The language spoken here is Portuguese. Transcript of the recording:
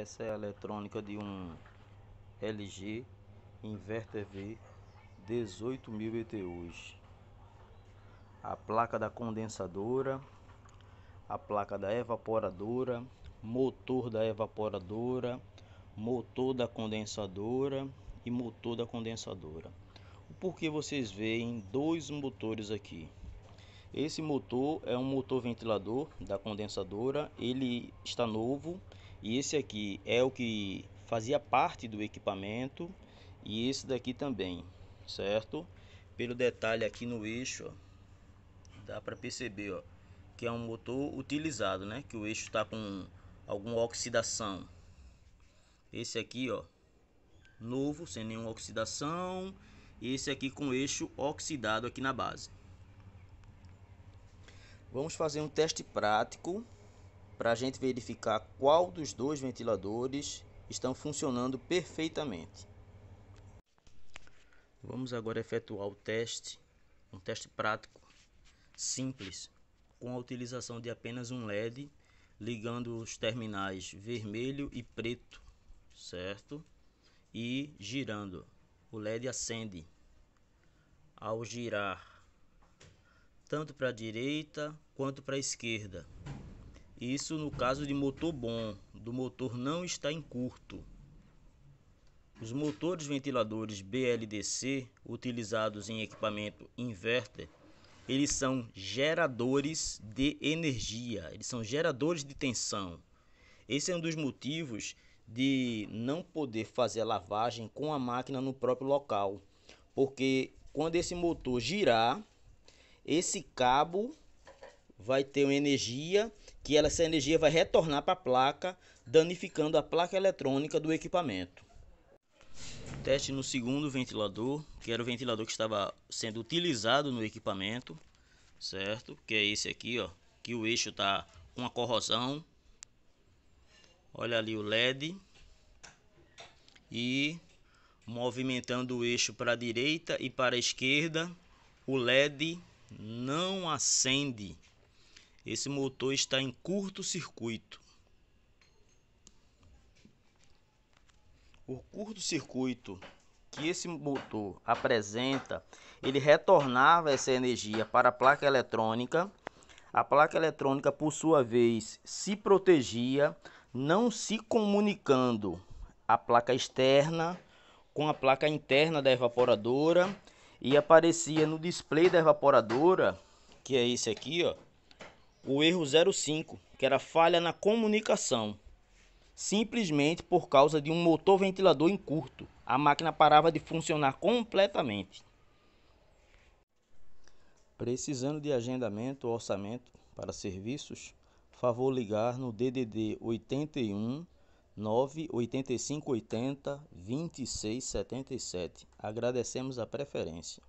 Essa é a eletrônica de um LG Inverter V 18.000 BTUs. A placa da condensadora, a placa da evaporadora, motor da evaporadora, motor da condensadora e motor da condensadora. Por que vocês veem dois motores aqui? Esse motor é um motor ventilador da condensadora, ele está novo e esse aqui é o que fazia parte do equipamento e esse daqui também, certo? Pelo detalhe aqui no eixo, ó, dá para perceber, ó, que é um motor utilizado, né? Que o eixo está com alguma oxidação. Esse aqui, ó, novo, sem nenhuma oxidação. Esse aqui com eixo oxidado aqui na base. Vamos fazer um teste prático para a gente verificar qual dos dois ventiladores estão funcionando perfeitamente. Vamos agora efetuar o teste, um teste prático, simples, com a utilização de apenas um LED ligando os terminais vermelho e preto, certo? E girando, o LED acende. Ao girar tanto para a direita quanto para a esquerda, isso no caso de motor bom, do motor não estar em curto. Os motores ventiladores BLDC utilizados em equipamento inverter, eles são geradores de energia, eles são geradores de tensão. Esse é um dos motivos de não poder fazer a lavagem com a máquina no próprio local, porque quando esse motor girar, esse cabo vai ter uma energia que essa energia vai retornar para a placa, danificando a placa eletrônica do equipamento. Teste no segundo ventilador, que era o ventilador que estava sendo utilizado no equipamento, certo? Que é esse aqui, ó, que o eixo está com a corrosão. Olha ali o LED. E movimentando o eixo para a direita e para a esquerda, o LED não acende. Esse motor está em curto-circuito. O curto-circuito que esse motor apresenta, ele retornava essa energia para a placa eletrônica. A placa eletrônica, por sua vez, se protegia, não se comunicando a placa externa com a placa interna da evaporadora e aparecia no display da evaporadora, que é esse aqui, ó o erro 05, que era falha na comunicação, simplesmente por causa de um motor ventilador em curto. A máquina parava de funcionar completamente. Precisando de agendamento ou orçamento para serviços, favor ligar no DDD 81 98580 2677. Agradecemos a preferência.